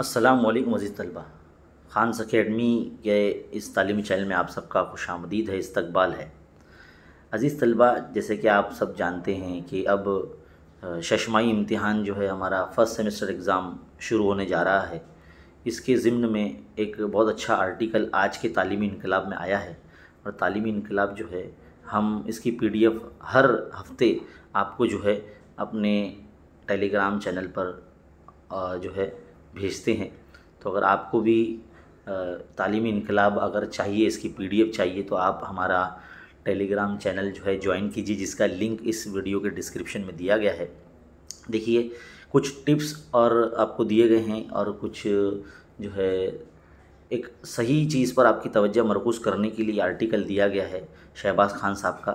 असलम मज़ीद तलबा खान अकेडमी के इस तलीमी चैनल में आप सबका खुश आमदीद है इस्तबाल है अज़ीज़ तलबा जैसे कि आप सब जानते हैं कि अब शशमाई इम्तहान जो है हमारा फ़र्स्ट सेमेस्टर एग्ज़ाम शुरू होने जा रहा है इसके ज़िम्न में एक बहुत अच्छा आर्टिकल आज के तलीमी इनकलाब में आया है और तलीमी इनकलाब जो है हम इसकी एफ हर हफ्ते आपको जो है अपने टेलीग्राम चैनल पर जो है भेजते हैं तो अगर आपको भी तालीमी इनकलाब अगर चाहिए इसकी पीडीएफ चाहिए तो आप हमारा टेलीग्राम चैनल जो है ज्वाइन कीजिए जिसका लिंक इस वीडियो के डिस्क्रिप्शन में दिया गया है देखिए कुछ टिप्स और आपको दिए गए हैं और कुछ जो है एक सही चीज़ पर आपकी तवज्जो मरकूज़ करने के लिए आर्टिकल दिया गया है शहबाज खान साहब का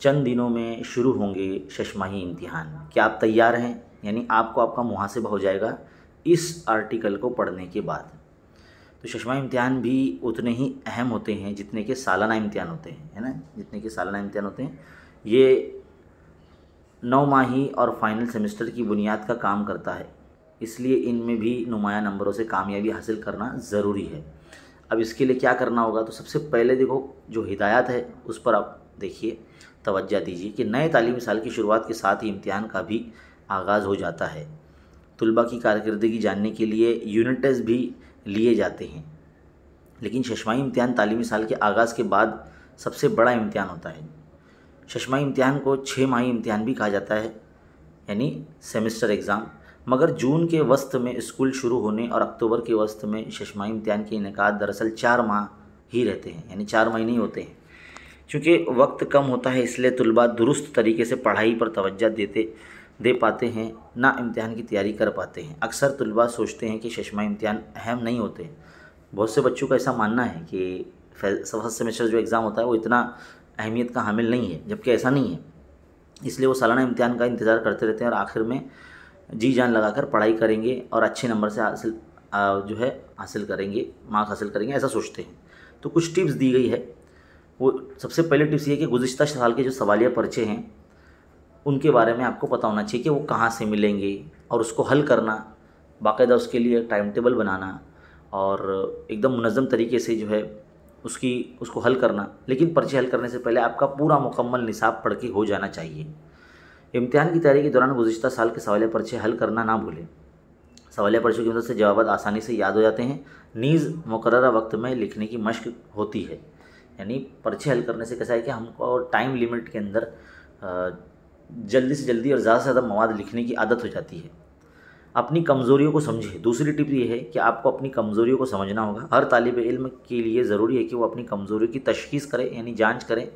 चंद दिनों में शुरू होंगे शशमाही इम्तिहान क्या आप तैयार हैं यानी आपको आपका मुहासिबा हो जाएगा इस आर्टिकल को पढ़ने के बाद तो शशमा इम्तिहान भी उतने ही अहम होते हैं जितने के सालाना इम्तिहान होते हैं है ना जितने के सालाना इम्तिहान होते हैं ये नौ माही और फाइनल सेमेस्टर की बुनियाद का काम करता है इसलिए इनमें भी नुमाया नंबरों से कामयाबी हासिल करना ज़रूरी है अब इसके लिए क्या करना होगा तो सबसे पहले देखो जो हिदायत है उस पर आप देखिए तोज्जा दीजिए कि नए तालीमी साल की शुरुआत के साथ ही इम्तिहान का भी आगाज़ हो जाता है तलबा की कारकर्दगी जानने के लिए यूनिट टेस्ट भी लिए जाते हैं लेकिन शशमाही इम्तहान तालीमी साल के आगाज़ के बाद सबसे बड़ा इम्तहान होता है शशमाही इम्तहान को छः माही इम्तहान भी कहा जाता है यानी सेमेस्टर एग्ज़ाम मगर जून के वस्त में स्कूल शुरू होने और अक्टूबर के वस्त में शशमाही इम्तहान के इनका दरअसल चार माह ही रहते हैं यानी चार महीने ही होते हैं चूँकि वक्त कम होता है इसलिए तलबा दुरुस्त तरीके से पढ़ाई पर तोज्जा देते दे पाते हैं ना इम्तिहान की तैयारी कर पाते हैं अक्सर तलबा सोचते हैं कि शशमा इम्तिहान अहम नहीं होते बहुत से बच्चों का ऐसा मानना है कि फर्स्ट सेमेस्टर जो एग्ज़ाम होता है वो इतना अहमियत का हामिल नहीं है जबकि ऐसा नहीं है इसलिए वो सालाना इम्तिहान का इंतज़ार करते रहते हैं और आखिर में जी जान लगाकर पढ़ाई करेंगे और अच्छे नंबर से हासिल जो है हासिल करेंगे मार्क्स हासिल करेंगे ऐसा सोचते हैं तो कुछ टिप्स दी गई है वो सबसे पहले टिप्स ये है कि गुज्त साल के जो सवालिया पर्चे हैं उनके बारे में आपको पता होना चाहिए कि वो कहाँ से मिलेंगे और उसको हल करना बाकायदा उसके लिए टाइम टेबल बनाना और एकदम मुनज़म तरीके से जो है उसकी उसको हल करना लेकिन पर्चे हल करने से पहले आपका पूरा मुकम्मल निसाब पढ़ के हो जाना चाहिए इम्तिहान की तैयारी के दौरान गुजशत साल के सवाल पर्चे हल करना ना भूलें सवाल पर्चों की मदद से जवाब आसानी से याद हो जाते हैं नीज़ मुकर वक्त में लिखने की मशक होती है यानी पर्चे हल करने से कैसा है कि हमको टाइम लिमिट के अंदर जल्दी से जल्दी और ज़्यादा से ज़्यादा मवाद लिखने की आदत हो जाती है अपनी कमज़ोरियों को समझिए दूसरी टिप ये है कि आपको अपनी कमज़ोरियों को समझना होगा हर तालब इल्म के लिए ज़रूरी है कि वो अपनी कमज़ोरियों की तशखीस करें यानी जांच करें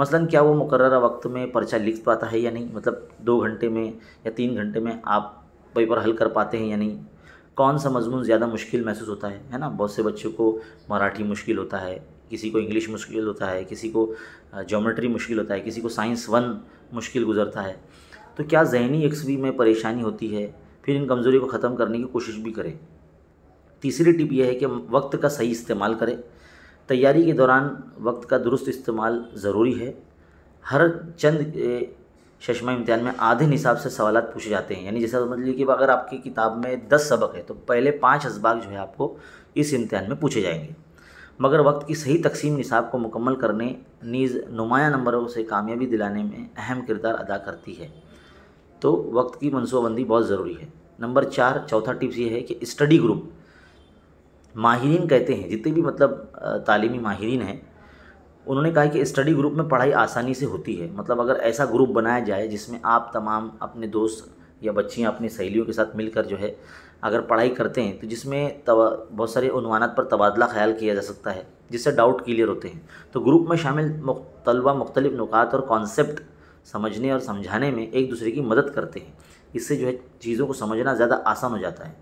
मसलन क्या वो मुकर वक्त में पर्चा लिख पाता है या नहीं मतलब दो घंटे में या तीन घंटे में आप पेपर हल कर पाते हैं या नहीं कौन सा मजमून ज़्यादा मुश्किल महसूस होता है है ना बहुत से बच्चों को मराठी मुश्किल होता है किसी को इंग्लिश मुश्किल होता है किसी को जोमेट्री मुश्किल होता है किसी को साइंस वन मुश्किल गुजरता है तो क्या जहनी एक्सवी में परेशानी होती है फिर इन कमज़ोरी को ख़त्म करने की कोशिश भी करें तीसरी टिप यह है कि वक्त का सही इस्तेमाल करें तैयारी के दौरान वक्त का दुरुस्त इस्तेमाल ज़रूरी है हर चंद शशमा इम्तहान में आधे हिसाब से सवाल पूछे जाते हैं यानी जैसा समझ लीजिए कि अगर आपकी किताब में दस सबक है तो पहले पाँच इसबाक जो है आपको इस इम्तहान में पूछे जाएंगे मगर वक्त की सही तकसीम निसाब को मुकम्मल करने नीज़ नुमाया नंबरों से कामयाबी दिलाने में अहम किरदार अदा करती है तो वक्त की मनसूबाबंदी बहुत ज़रूरी है नंबर चार चौथा टिप्स ये है कि स्टडी ग्रुप माहरीन कहते हैं जितने भी मतलब तालीमी माहरीन हैं उन्होंने कहा कि स्टडी ग्रुप में पढ़ाई आसानी से होती है मतलब अगर ऐसा ग्रुप बनाया जाए जिसमें आप तमाम अपने दोस्त या बच्चियाँ अपनी सहेलियों के साथ मिलकर जो है अगर पढ़ाई करते हैं तो जिसमें बहुत सारे उनवानात पर तबादला ख्याल किया जा सकता है जिससे डाउट क्लियर होते हैं तो ग्रुप में शामिल तलबा मुख्तलिफ नुकात और कॉन्सेप्ट समझने और समझाने में एक दूसरे की मदद करते हैं इससे जो है चीज़ों को समझना ज़्यादा आसान हो जाता है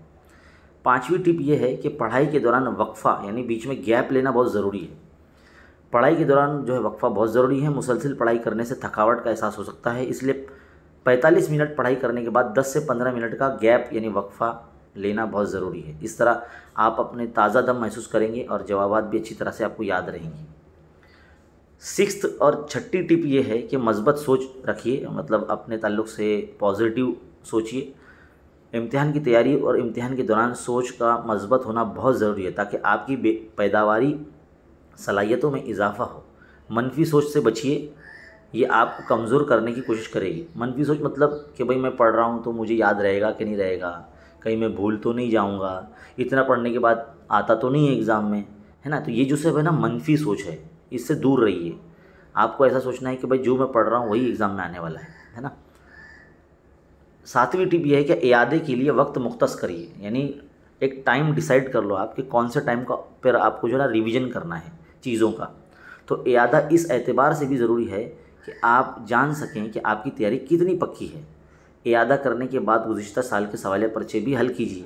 पाँचवीं टिप यह है कि पढ़ाई के दौरान वक्फ़ा यानी बीच में गैप लेना बहुत ज़रूरी है पढ़ाई के दौरान जो है वक्फ़ा बहुत ज़रूरी है मुसलसिल पढ़ाई करने से थकावट का एहसास हो सकता है इसलिए 45 मिनट पढ़ाई करने के बाद 10 से 15 मिनट का गैप यानी वक्फ़ा लेना बहुत ज़रूरी है इस तरह आप अपने ताज़ा दम महसूस करेंगे और जवाब भी अच्छी तरह से आपको याद रहेंगे सिक्स और छठी टिप ये है कि मस्बत सोच रखिए मतलब अपने ताल्लुक से पॉजिटिव सोचिए इम्तिहान की तैयारी और इम्तिहान के दौरान सोच का मजबत होना बहुत ज़रूरी है ताकि आपकी पैदावारी सलाहियतों में इजाफा हो मनफी सोच से बचिए ये आपको कमज़ोर करने की कोशिश करेगी मन की सोच मतलब कि भाई मैं पढ़ रहा हूँ तो मुझे याद रहेगा कि नहीं रहेगा कहीं मैं भूल तो नहीं जाऊँगा इतना पढ़ने के बाद आता तो नहीं है एग्ज़ाम में है ना तो ये जो सब है ना मनफी सोच है इससे दूर रहिए आपको ऐसा सोचना है कि भाई जो मैं पढ़ रहा हूँ वही एग्ज़ाम में आने वाला है है ना सातवीं टिप यह है कि यादें के लिए वक्त मुख्त करिए यानी एक टाइम डिसाइड कर लो आप कि कौन से टाइम का पर आपको जो है ना रिविज़न करना है चीज़ों का तो यादा इस एतबार से भी ज़रूरी है कि आप जान सकें कि आपकी तैयारी कितनी पक्की है इरादा करने के बाद गुज्तर साल के सवाल पर्चे भी हल कीजिए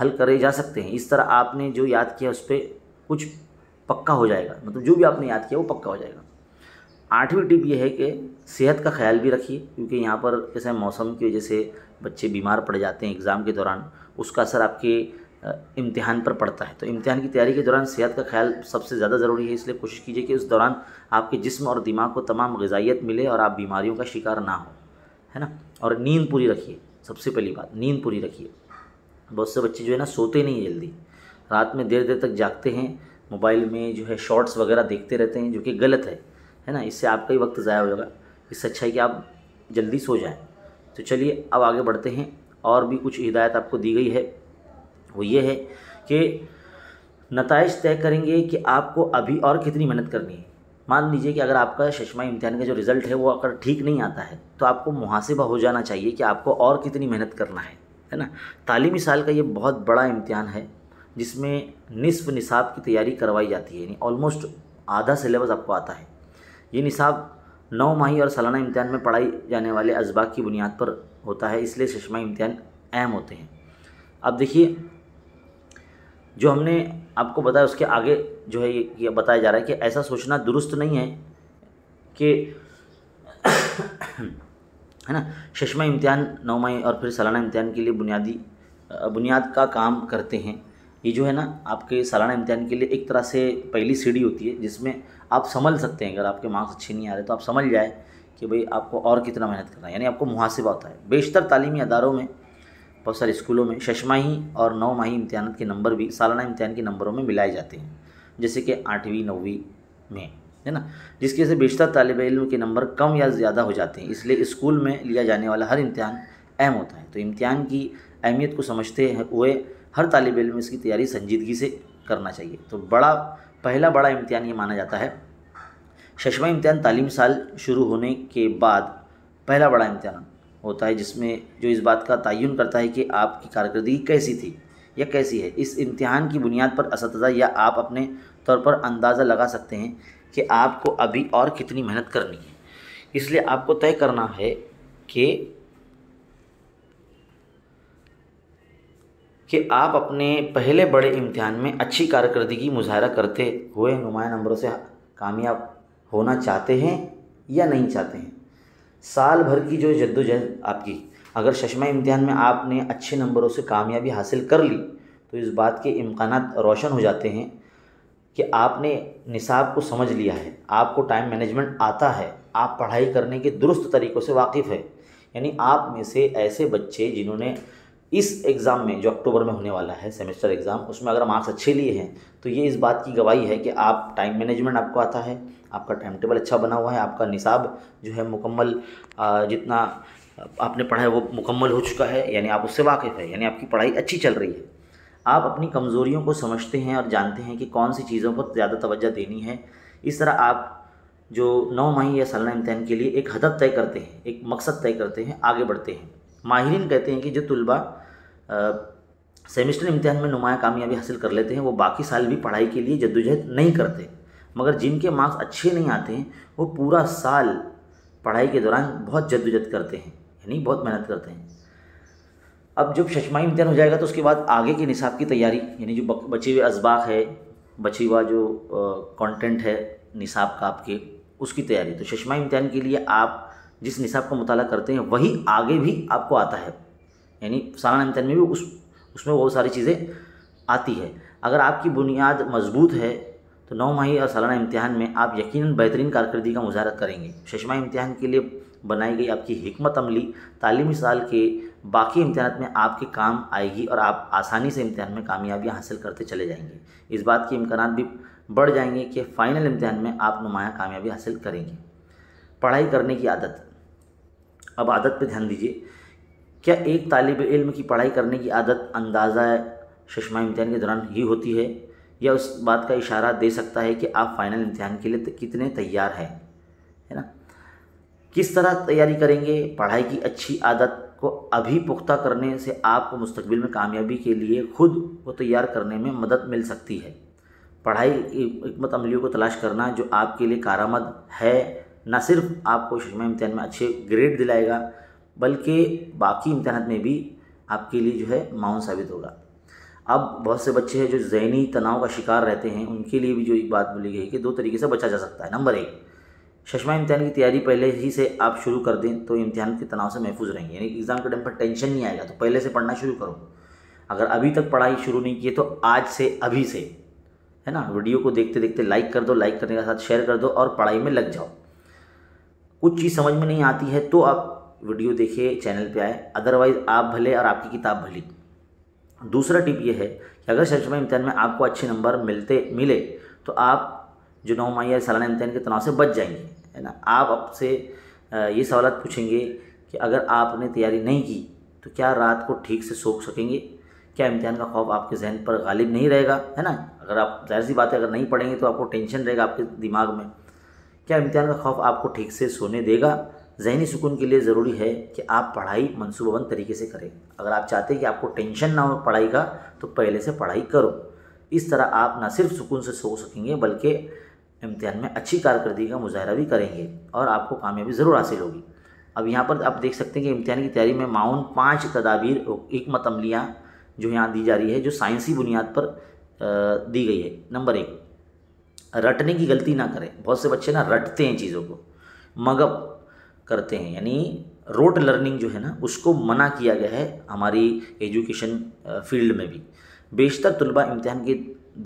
हल करे जा सकते हैं इस तरह आपने जो याद किया उस पर कुछ पक्का हो जाएगा मतलब जो भी आपने याद किया वो पक्का हो जाएगा आठवीं टिप यह है कि सेहत का ख्याल भी रखिए क्योंकि यहाँ पर जैसे मौसम की वजह से बच्चे बीमार पड़ जाते हैं एग्ज़ाम के दौरान उसका असर आपके इम्तिहान पर पड़ता है तो इम्तिहान की तैयारी के दौरान सेहत का ख्याल सबसे ज़्यादा ज़रूरी है इसलिए कोशिश कीजिए कि उस दौरान आपके जिस्म और दिमाग को तमाम गजाइत मिले और आप बीमारियों का शिकार ना हो है ना और नींद पूरी रखिए सबसे पहली बात नींद पूरी रखिए बहुत से बच्चे जो है ना सोते नहीं जल्दी रात में देर देर तक जागते हैं मोबाइल में जो है शॉर्ट्स वगैरह देखते रहते हैं जो कि गलत है है ना इससे आपका ही वक्त ज़ाया होगा इससे अच्छा है कि आप जल्दी सो जाएँ तो चलिए अब आगे बढ़ते हैं और भी कुछ हिदायत आपको दी गई है वो ये है कि नतज तय करेंगे कि आपको अभी और कितनी मेहनत करनी है मान लीजिए कि अगर आपका शशमा इम्तहान का जो रिज़ल्ट है वो अगर ठीक नहीं आता है तो आपको मुहासिबा हो जाना चाहिए कि आपको और कितनी मेहनत करना है है ना तालीमी साल का ये बहुत बड़ा इम्तहान है जिसमें निसफ़ निसाब की तैयारी करवाई जाती है यानी ऑलमोस्ट आधा सिलेबस आपको आता है ये निसाब नौ माही और सालाना इम्तहान में पढ़ाई जाने वाले इसबाक की बुनियाद पर होता है इसलिए शशमा इम्तहान अहम होते हैं अब देखिए जो हमने आपको बताया उसके आगे जो है ये, बताया जा रहा है कि ऐसा सोचना दुरुस्त नहीं है कि है ना शशमा इम्तिहान नौमाई और फिर सालाना इम्तिहान के लिए बुनियादी बुनियाद का काम करते हैं ये जो है ना आपके सालाना इम्तहान के लिए एक तरह से पहली सीढ़ी होती है जिसमें आप समझ सकते हैं अगर आपके मार्क्स अच्छे नहीं आ रहे तो आप समझ जाए कि भाई आपको और कितना मेहनत करना है यानी आपको मुहासिबा होता है बेशतर तालीमी अदारों में बहुत सारे स्कूलों में शशमाही और नौमाही इम्तहान के नंबर भी सालाना इम्तहान के नंबरों में मिलाए जाते हैं जैसे कि आठवीं नौवीं में है ना जिसकी वजह से बेशतर तालब इलम के नंबर कम या ज़्यादा हो जाते हैं इसलिए स्कूल में लिया जाने वाला हर इम्तहान अहम होता है तो इम्तहान की अहमियत को समझते हुए हर तालब इलम इसकी तैयारी संजीदगी से करना चाहिए तो बड़ा पहला बड़ा इम्तहान ये माना जाता है शशमा इम्तहान तालीम साल शुरू होने के बाद पहला बड़ा इम्तहान होता है जिसमें जो इस बात का तयन करता है कि आपकी कारकर्दगी कैसी थी या कैसी है इस इम्तिहान की बुनियाद पर इस या आप अपने तौर पर अंदाज़ा लगा सकते हैं कि आपको अभी और कितनी मेहनत करनी है इसलिए आपको तय करना है कि कि आप अपने पहले बड़े इम्तिहान में अच्छी कारकर्दगी मुजाहरा करते हुए नुमाया नंबरों से कामयाब होना चाहते हैं या नहीं चाहते हैं साल भर की जो जद्दोजहद आपकी अगर शशमा इम्तिहान में आपने अच्छे नंबरों से कामयाबी हासिल कर ली तो इस बात के इम्कान रोशन हो जाते हैं कि आपने निसाब को समझ लिया है आपको टाइम मैनेजमेंट आता है आप पढ़ाई करने के दुरुस्त तरीक़ों से वाकिफ़ है यानी आप में से ऐसे बच्चे जिन्होंने इस एग्ज़ाम में जो अक्टूबर में होने वाला है सेमेस्टर एग्ज़ाम उसमें अगर मार्क्स अच्छे लिए हैं तो ये इस बात की गवाही है कि आप टाइम मैनेजमेंट आपको आता है आपका टाइम टेबल अच्छा बना हुआ है आपका निसाब जो है मुकम्मल जितना आपने पढ़ा है वो मुकम्मल हो चुका है यानी आप उससे वाकिफ़ है यानी आपकी पढ़ाई अच्छी चल रही है आप अपनी कमज़ोरियों को समझते हैं और जानते हैं कि कौन सी चीज़ों पर ज़्यादा तोज्जा देनी है इस तरह आप जो नौ माही या सालाना इम्तहान के लिए एक हदफ तय करते हैं एक मकसद तय करते हैं आगे बढ़ते हैं माहरीन कहते हैं कि जो तलबा सेमेस्टर इम्तहान में नुमाया कामयाबी हासिल कर लेते हैं वो बाकी साल भी पढ़ाई के लिए जद्दोजहद नहीं करते मगर जिनके मार्क्स अच्छे नहीं आते हैं वो पूरा साल पढ़ाई के दौरान बहुत जद्दोजहद करते हैं यानी बहुत मेहनत करते हैं अब जब शशमा इम्तहान हो जाएगा तो उसके बाद आगे के निसाब की तैयारी यानी जो बचे हुए इसबाक है बचे हुआ जो कंटेंट है निसाब का आपके उसकी तैयारी तो शशमा इम्तहान के लिए आप जिस निसाब का मुताला करते हैं वही आगे भी आपको आता है यानी सालाना इम्तहान में भी उस उसमें बहुत सारी चीज़ें आती है अगर आपकी बुनियाद मजबूत है तो नौ माही और सालाना इम्तहान में आप यकीन बेहतरीन कारकर्दगी का मुजाहरा करेंगे शशमा इम्तहान के लिए बनाई गई आपकी हमत अमली तालीमी साल के बाकी इम्तहान में आपके काम आएगी और आप आसानी से इम्तहान में कामयाबी हासिल करते चले जाएंगे इस बात के इम्कान भी बढ़ जाएंगे कि फ़ाइनल इम्तहान में आप नुमाया कामयाबी हासिल करेंगे पढ़ाई करने की आदत अब आदत पर ध्यान दीजिए क्या एक तालब इल्म की पढ़ाई करने की आदत अंदाज़ा शशमा इम्तहान के दौरान ही होती है या उस बात का इशारा दे सकता है कि आप फ़ाइनल इम्तहान के लिए कितने तैयार हैं है ना किस तरह तैयारी करेंगे पढ़ाई की अच्छी आदत को अभी पुख्ता करने से आपको मुस्तबिल में कामयाबी के लिए खुद को तैयार करने में मदद मिल सकती है पढ़ाई हमत अमलियों को तलाश करना जो आपके लिए कारामद है न सिर्फ आपको शशमा इम्तहान में अच्छे ग्रेड दिलाएगा बल्कि बाकी इम्तहान में भी आपके लिए जो है माउन साबित होगा अब बहुत से बच्चे हैं जो जहनी तनाव का शिकार रहते हैं उनके लिए भी जो एक बात बोली गई कि दो तरीके से बचा जा सकता है नंबर एक शशमा इम्तहान की तैयारी पहले ही से आप शुरू कर दें तो इम्तहान के तनाव से महफूज रहेंगे यानी एग्ज़ाम के टाइम पर टेंशन नहीं आएगा तो पहले से पढ़ना शुरू करो अगर अभी तक पढ़ाई शुरू नहीं की तो आज से अभी से है ना वीडियो को देखते देखते लाइक कर दो लाइक करने के साथ शेयर कर दो और पढ़ाई में लग जाओ कुछ चीज़ समझ में नहीं आती है तो आप वीडियो देखे चैनल पे आए अदरवाइज़ आप भले और आपकी किताब भली दूसरा टिप ये है कि अगर शर्मा इम्तहान में आपको अच्छे नंबर मिलते मिले तो आप जो नौ माही सालाना इम्तहान के तनाव से बच जाएंगे है ना आप आपसे ये सवाल पूछेंगे कि अगर आपने तैयारी नहीं की तो क्या रात को ठीक से सोख सकेंगे क्या इम्तहान का खौफ आपके जहन पर गालिब नहीं रहेगा है ना अगर आप जाहिर सी बात है अगर नहीं पढ़ेंगे तो आपको टेंशन रहेगा आपके दिमाग में क्या इम्तहान का खौफ आपको ठीक से सोने देगा जहनी सुकून के लिए ज़रूरी है कि आप पढ़ाई मनसूबाबंद तरीके से करें अगर आप चाहते हैं कि आपको टेंशन ना हो पढ़ाई का तो पहले से पढ़ाई करो इस तरह आप ना सिर्फ सुकून से सो सकेंगे बल्कि इम्तहान में अच्छी कारकर्दगी का मुजाहरा भी करेंगे और आपको कामयाबी ज़रूर हासिल होगी अब यहाँ पर आप देख सकते हैं कि इम्तहान की तैयारी में माउन पाँच तदाबीर एक मतमलियाँ जो यहाँ दी जा रही है जो साइंसी बुनियाद पर दी गई है नंबर एक रटने की गलती ना करें बहुत से बच्चे ना रटते हैं चीज़ों को मगब करते हैं यानी रोट लर्निंग जो है ना उसको मना किया गया है हमारी एजुकेशन फील्ड में भी बेशतर तलबा इम्तहान के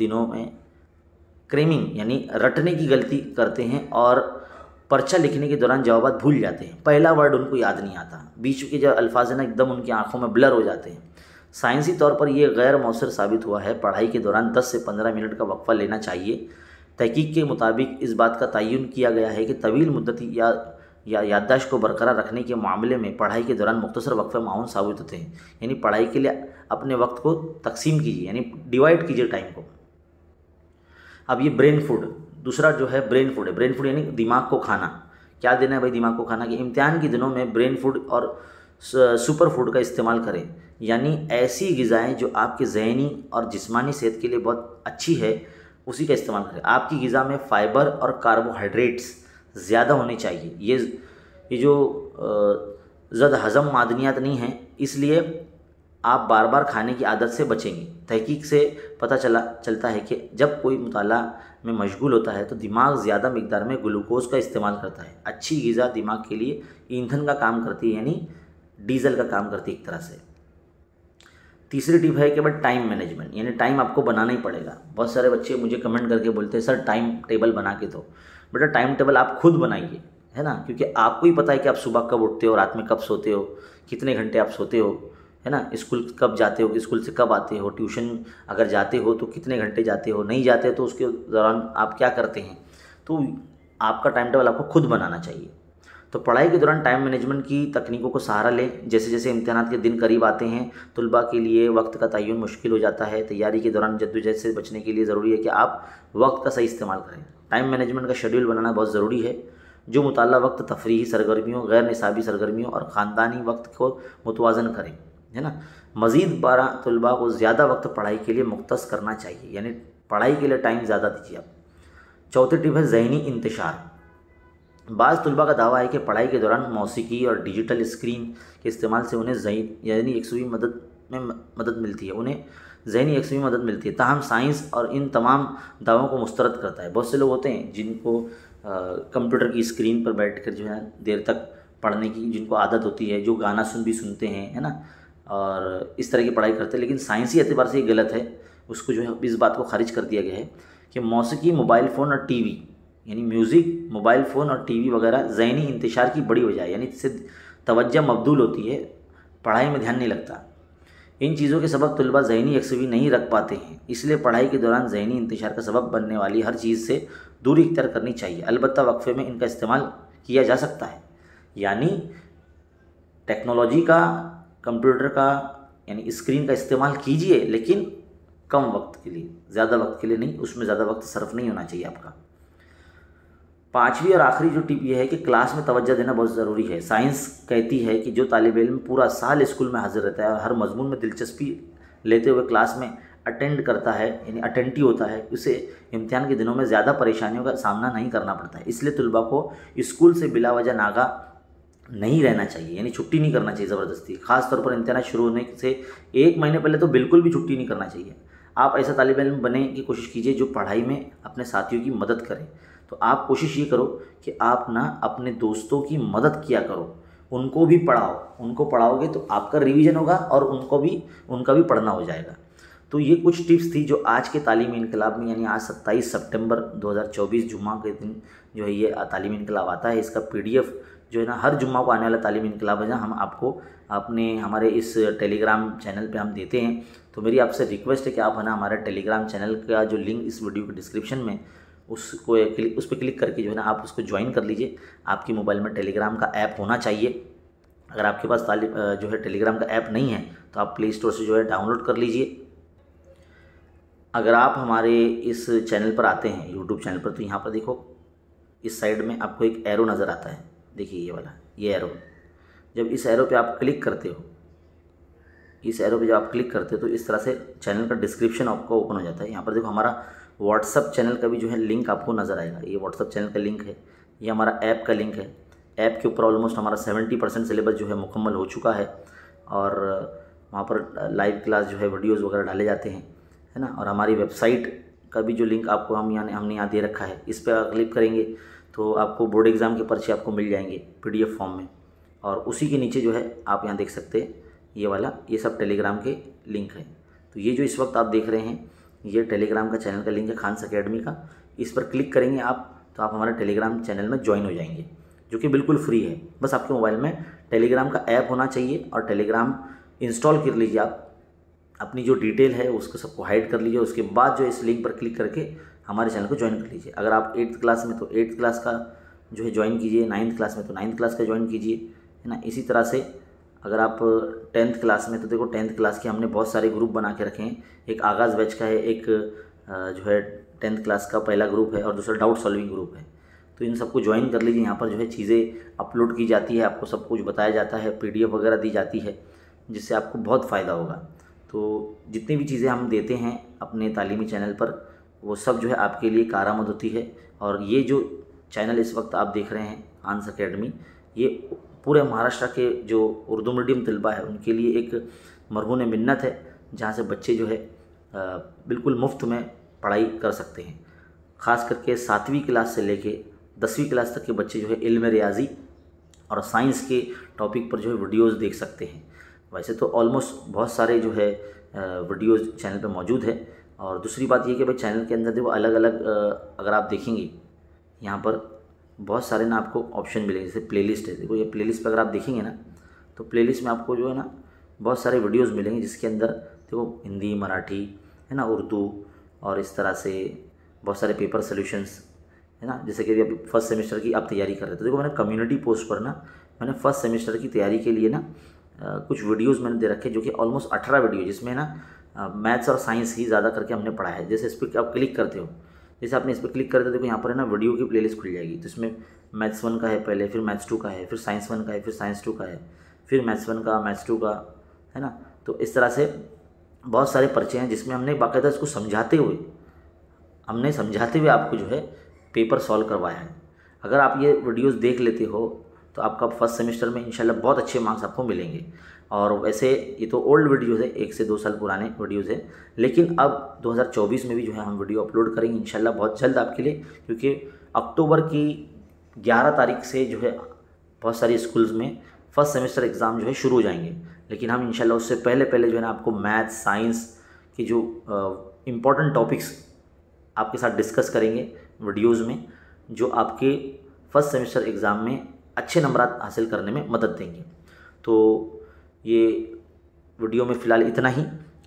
दिनों में क्रेमिंग यानी रटने की गलती करते हैं और पर्चा लिखने के दौरान जवाब भूल जाते हैं पहला वर्ड उनको याद नहीं आता बीच के जो अल्फाज ना एकदम उनकी आंखों में ब्लर हो जाते हैं साइंसी तौर पर यह गैर मौसर साबित हुआ है पढ़ाई के दौरान 10 से 15 मिनट का वक्फा लेना चाहिए तहकीक के मुताबिक इस बात का तयन किया गया है कि तवील मुद्दती या या याददाश्त को बरकरार रखने के मामले में पढ़ाई के दौरान मुख्तर वक्फे माउन साबित होते हैं यानी पढ़ाई के लिए अपने वक्त को तकसीम कीजिए यानी डिवाइड कीजिए टाइम को अब ये ब्रेन फूड दूसरा जो है ब्रेन फूड है ब्रेन फूड यानी दिमाग को खाना क्या देना है भाई दिमाग को खाना कि इम्तिहान के दिनों में ब्रेन फूड और सुपर फूड का इस्तेमाल करें यानी ऐसी गज़ाएँ जो आपके जहनी और जिस्मानी सेहत के लिए बहुत अच्छी है उसी का इस्तेमाल करें आपकी गज़ा में फ़ाइबर और कार्बोहाइड्रेट्स ज़्यादा होनी चाहिए ये ये जो जद हज़म मादनियात नहीं है इसलिए आप बार बार खाने की आदत से बचेंगे तहकीक से पता चला चलता है कि जब कोई मुताला में मशगूल होता है तो दिमाग ज़्यादा मकदार में ग्लूकोज का इस्तेमाल करता है अच्छी गज़ा दिमाग के लिए ईंधन का काम करती है यानी डीजल का काम करती है एक तरह से तीसरी टिप है कि बट टाइम मैनेजमेंट यानी टाइम आपको बनाना ही पड़ेगा बहुत सारे बच्चे मुझे कमेंट करके बोलते हैं सर टाइम टेबल बना के दो तो। बेटा टाइम टेबल आप खुद बनाइए है ना क्योंकि आपको ही पता है कि आप सुबह कब उठते हो रात में कब सोते हो कितने घंटे आप सोते हो है ना स्कूल कब जाते हो स्कूल से कब आते हो ट्यूशन अगर जाते हो तो कितने घंटे जाते हो नहीं जाते हो तो उसके दौरान आप क्या करते हैं तो आपका टाइम टेबल आपको खुद बनाना चाहिए तो पढ़ाई के दौरान टाइम मैनेजमेंट की तकनीकों को सहारा लें जैसे जैसे इम्तहान के दिन करीब आते हैं तलबा के लिए वक्त का तयन मुश्किल हो जाता है तैयारी के दौरान जद्दोजहद से बचने के लिए ज़रूरी है कि आप वक्त का सही इस्तेमाल करें टाइम मैनेजमेंट का शेड्यूल बनाना बहुत ज़रूरी है जो मुताल वक्त तफरी सरगर्मियों गैर निसाबी सरगर्मियों और ख़ानदानी वक्त को मुतवाजन करें है ना मज़ीद बारह तलबा को ज़्यादा वक्त पढ़ाई के लिए मुख्त करना चाहिए यानी पढ़ाई के लिए टाइम ज़्यादा दीजिए आप चौथी टिप है जहनी इंतशार बाज़ तलबा का दावा है कि पढ़ाई के दौरान मौसीकी और डिजिटल स्क्रीन के इस्तेमाल से उन्हें जहन यानी एक मदद में मदद मिलती है उन्हें जहनी यकसवी मदद मिलती है ताहम साइंस और इन तमाम दावों को मुस्तरद करता है बहुत से लोग होते हैं जिनको कंप्यूटर की स्क्रीन पर बैठ कर जो है देर तक पढ़ने की जिनको आदत होती है जो गाना सुन भी सुनते हैं है ना और इस तरह की पढ़ाई करते हैं लेकिन साइंसी एतबार से ये गलत है उसको जो है इस बात को खारिज कर दिया गया है कि मौसीकी मोबाइल फ़ोन और टी वी यानी म्यूज़िक मोबाइल फ़ोन और टी वी वगैरह जहनी इंतशार की बड़ी वजह है यानी इससे तवज्जा मबदूल होती है पढ़ाई में ध्यान नहीं लगता इन चीज़ों के सबक तलबा जहनी यकसवी नहीं रख पाते हैं इसलिए पढ़ाई के दौरान जहनी इंतजार का सबब बनने वाली हर चीज़ से दूरी इख्तियार करनी चाहिए अलबत् वक्फे में इनका इस्तेमाल किया जा सकता है यानी टेक्नोलॉजी का कंप्यूटर का यानी स्क्रीन का इस्तेमाल कीजिए लेकिन कम वक्त के लिए ज़्यादा वक्त के लिए नहीं उसमें ज़्यादा वक्त सर्फ नहीं होना चाहिए आपका पाँचवीं और आखिरी जो टिप ये है कि क्लास में तोज्जा देना बहुत ज़रूरी है साइंस कहती है कि जो तालब इम पूरा साल स्कूल में हाजिर रहता है और हर मजमून में दिलचस्पी लेते हुए क्लास में अटेंड करता है यानी अटेंटिव होता है उसे इम्तिहान के दिनों में ज़्यादा परेशानियों का सामना नहीं करना पड़ता है इसलिए तलबा को स्कूल से बिला वजह नागा नहीं रहना चाहिए यानी छुट्टी नहीं करना चाहिए ज़बरदस्ती खास तौर पर इम्तहान शुरू होने से एक महीने पहले तो बिल्कुल भी छुट्टी नहीं करना चाहिए आप ऐसा तालब इम बने की कोशिश कीजिए जो पढ़ाई में अपने साथियों की मदद करें तो आप कोशिश ये करो कि आप ना अपने दोस्तों की मदद किया करो उनको भी पढ़ाओ उनको पढ़ाओगे तो आपका रिवीजन होगा और उनको भी उनका भी पढ़ना हो जाएगा तो ये कुछ टिप्स थी जो आज के तालीमी इनकलाब में यानी आज 27 सितंबर 2024 जुम्मा के दिन जो है ये तालीमी इनकलाब आता है इसका पीडीएफ जो है ना हर जुम्मा को आने वाला तालीम इनकलाब है जहाँ हम आपको अपने हमारे इस टेलीग्राम चैनल पे हम देते हैं तो मेरी आपसे रिक्वेस्ट है कि आप है ना हमारे टेलीग्राम चैनल का जो लिंक इस वीडियो के डिस्क्रिप्शन में उसको क्लिक उस पर क्लिक करके जो है ना आप उसको ज्वाइन कर लीजिए आपकी मोबाइल में टेलीग्राम का ऐप होना चाहिए अगर आपके पास जो है टेलीग्राम का ऐप नहीं है तो आप प्ले स्टोर से जो है डाउनलोड कर लीजिए अगर आप हमारे इस चैनल पर आते हैं यूट्यूब चैनल पर तो यहाँ पर देखो इस साइड में आपको एक एरो नज़र आता है देखिए ये वाला ये एरो जब इस एरो पे आप क्लिक करते हो इस एरो पे जब आप क्लिक करते हो तो इस तरह से चैनल का डिस्क्रिप्शन आपका ओपन हो जाता है यहाँ पर देखो हमारा व्हाट्सअप चैनल का भी जो है लिंक आपको नज़र आएगा ये व्हाट्सअप चैनल का लिंक है ये हमारा ऐप का लिंक है ऐप के ऊपर ऑलमोस्ट हमारा सेवेंटी परसेंट सिलेबस जो है मुकम्मल हो चुका है और वहाँ पर लाइव क्लास जो है वीडियोज़ वगैरह डाले जाते हैं है ना और हमारी वेबसाइट का भी जो लिंक आपको हम यहाँ हमने यहाँ दे रखा है इस पर क्लिक करेंगे तो आपको बोर्ड एग्ज़ाम के पर्चे आपको मिल जाएंगे पी फॉर्म में और उसी के नीचे जो है आप यहाँ देख सकते हैं ये वाला ये सब टेलीग्राम के लिंक है तो ये जो इस वक्त आप देख रहे हैं ये टेलीग्राम का चैनल का लिंक है खान्स अकेडमी का इस पर क्लिक करेंगे आप तो आप हमारे टेलीग्राम चैनल में ज्वाइन हो जाएंगे जो कि बिल्कुल फ्री है बस आपके मोबाइल में टेलीग्राम का ऐप होना चाहिए और टेलीग्राम इंस्टॉल कर लीजिए आप अपनी जो डिटेल है उसको सबको हाइड कर लीजिए उसके बाद जो इस लिंक पर क्लिक करके हमारे चैनल को ज्वाइन कर लीजिए अगर आप एट्थ क्लास में तो एट्थ क्लास का जो है ज्वाइन कीजिए नाइन्थ क्लास में तो नाइन्थ क्लास का ज्वाइन कीजिए है ना इसी तरह से अगर आप टेंथ क्लास में तो देखो टेंथ क्लास के हमने बहुत सारे ग्रुप बना के रखे हैं एक आगाज़ बैच का है एक जो है टेंथ क्लास का पहला ग्रुप है और दूसरा डाउट सॉल्विंग ग्रुप है तो इन सबको ज्वाइन कर लीजिए यहाँ पर जो है चीज़ें अपलोड की जाती है आपको सब कुछ बताया जाता है पी वगैरह दी जाती है जिससे आपको बहुत फ़ायदा होगा तो जितनी भी चीज़ें हम देते हैं अपने तालीमी चैनल पर वो सब जो है आपके लिए कारामद होती है और ये जो चैनल इस वक्त आप देख रहे हैं आंस अकेडमी ये पूरे महाराष्ट्र के जो उर्दू मीडियम तलबा है उनके लिए एक मरहून मन्नत है जहाँ से बच्चे जो है बिल्कुल मुफ्त में पढ़ाई कर सकते हैं ख़ास करके सातवीं क्लास से लेके दसवीं क्लास तक के बच्चे जो है इल्म रियाजी और साइंस के टॉपिक पर जो है वीडियोस देख सकते हैं वैसे तो ऑलमोस्ट बहुत सारे जो है वीडियोस चैनल पर मौजूद है और दूसरी बात ये कि भाई चैनल के अंदर जो अलग अलग अगर आप देखेंगे यहाँ पर बहुत सारे ना आपको ऑप्शन मिलेंगे जैसे प्लेलिस्ट है देखो ये प्लेलिस्ट पर अगर आप देखेंगे ना तो प्लेलिस्ट में आपको जो है ना बहुत सारे वीडियोस मिलेंगे जिसके अंदर देखो हिंदी मराठी है ना उर्दू और इस तरह से बहुत सारे पेपर सोल्यूशंस है ना जैसे कि अभी फर्स्ट सेमेस्टर की आप तैयारी कर रहे थे तो देखो मैंने कम्युनिटी पोस्ट पर ना मैंने फर्स्ट सेमेस्टर की तैयारी के लिए ना कुछ वीडियोस मैंने दे रखे जो कि ऑलमोस्ट अठारह वीडियो जिसमें ना मैथ्स और साइंस ही ज़्यादा करके हमने पढ़ाया है जैसे इस पर आप क्लिक करते हो जैसे आपने इस पर क्लिक कर देखो यहाँ पर है ना वीडियो की प्लेलिस्ट खुल जाएगी तो इसमें मैथ्स वन का है पहले फिर मैथ्स टू का है फिर साइंस वन का है फिर साइंस टू का है फिर मैथ्स वन का मैथ्स टू का है ना तो इस तरह से बहुत सारे पर्चे हैं जिसमें हमने बाकायदा इसको समझाते हुए हमने समझाते हुए आपको जो है पेपर सॉल्व करवाया है अगर आप ये वीडियोज़ देख लेते हो तो आपका फर्स्ट सेमेस्टर में इंशाल्लाह बहुत अच्छे मार्क्स आपको मिलेंगे और वैसे ये तो ओल्ड वीडियोज़ है एक से दो साल पुराने वीडियोज़ है लेकिन अब 2024 में भी जो है हम वीडियो अपलोड करेंगे इनशाला बहुत जल्द आपके लिए क्योंकि अक्टूबर की 11 तारीख से जो है बहुत सारे स्कूल्स में फर्स्ट सेमेस्टर एग्ज़ाम जो है शुरू हो जाएंगे लेकिन हम इनशाला उससे पहले पहले जो है ना आपको मैथ साइंस की जो इम्पोर्टेंट टॉपिक्स आपके साथ डिस्कस करेंगे वीडियोज़ में जो आपके फर्स्ट सेमेस्टर एग्ज़ाम में अच्छे नंबर हासिल करने में मदद देंगे तो ये वीडियो में फ़िलहाल इतना ही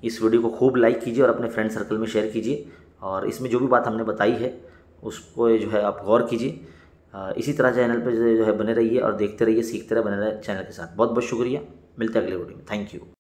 इस वीडियो को खूब लाइक कीजिए और अपने फ्रेंड सर्कल में शेयर कीजिए और इसमें जो भी बात हमने बताई है उसको जो है आप गौर कीजिए इसी तरह चैनल पर जो है बने रहिए और देखते रहिए सीखते रहिए बने रहिए चैनल के साथ बहुत बहुत शुक्रिया मिलते हैं अगले वीडियो में थैंक यू